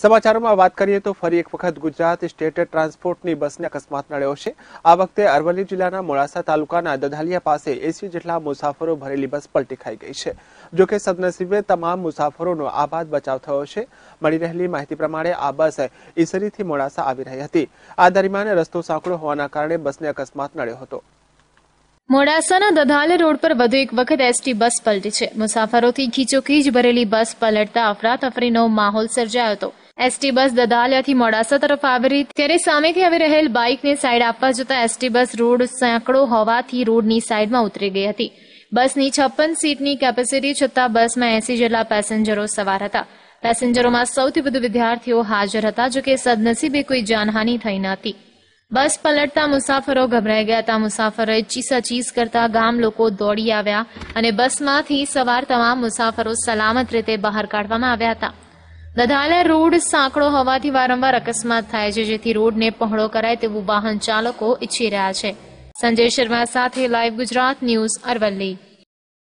સમાચારોમાં વાત કરીએ તો ફરી એક વખત ગુજરાત સ્ટેટ ટ્રાન્સપોર્ટની બસને અકસ્માત નડ્યો છે આ વખતે અરવલ્લી જિલ્લાના મોડાસા તાલુકાના દધાલિયા પાસે એસી જેટલા મુસાફરો ભરેલી બસ પલટી ખાઈ ગઈ છે જો કે સદનસીબે તમામ મુસાફરોનો આબાદ બચાવ થયો છે મળી રહેલી માહિતી પ્રમાણે આ બસ ઈસરીથી મોડાસા આવી રહી હતી આ દરમિયાન રસ્તો સાંકડો હોવાના કારણે બસને અકસ્માત નડ્યો હતો મોડાસાના દધાલ રોડ પર વધુ એક વખત એસટી બસ પલટી છે મુસાફરોથી ખીચોખીચ ભરેલી બસ પલટતા અફરાતફરીનો માહોલ સર્જાયો હતો એસટી બસ દધાલિયાથી મોડાસા તરફ આવી રહી ત્યારે સામેથી આવી રહેલ બાઇકને સાઇડ આપવા જતા એસટી બસ રોડ સાંકડો હોવાથી રોડની સાઇડમાં ઉતરી ગઈ હતી બસની છપ્પન સીટની કેપેસિટી છતાં બસમાં એસી જેટલા પેસેન્જરો સવાર હતા પેસેન્જરોમાં સૌથી વધુ વિદ્યાર્થીઓ હાજર હતા જોકે સદનસીબે કોઈ જાનહાની થઈ ન બસ પલટતા મુસાફરો ગભરાઈ ગયા હતા મુસાફરો મુસાફરોએ ચીસાચીસ કરતા ગામ લોકો દોડી આવ્યા અને બસમાંથી સવાર તમામ મુસાફરો સલામત રીતે બહાર કાઢવામાં આવ્યા હતા દધાલે રોડ સાંકડો હોવાથી વારંવાર અકસ્માત થાય છે જેથી રોડને પહોળો કરાય તેવું વાહન ચાલકો ઈચ્છી રહ્યા છે સંજય શર્મા સાથે લાઈવ ગુજરાત ન્યૂઝ અરવલ્લી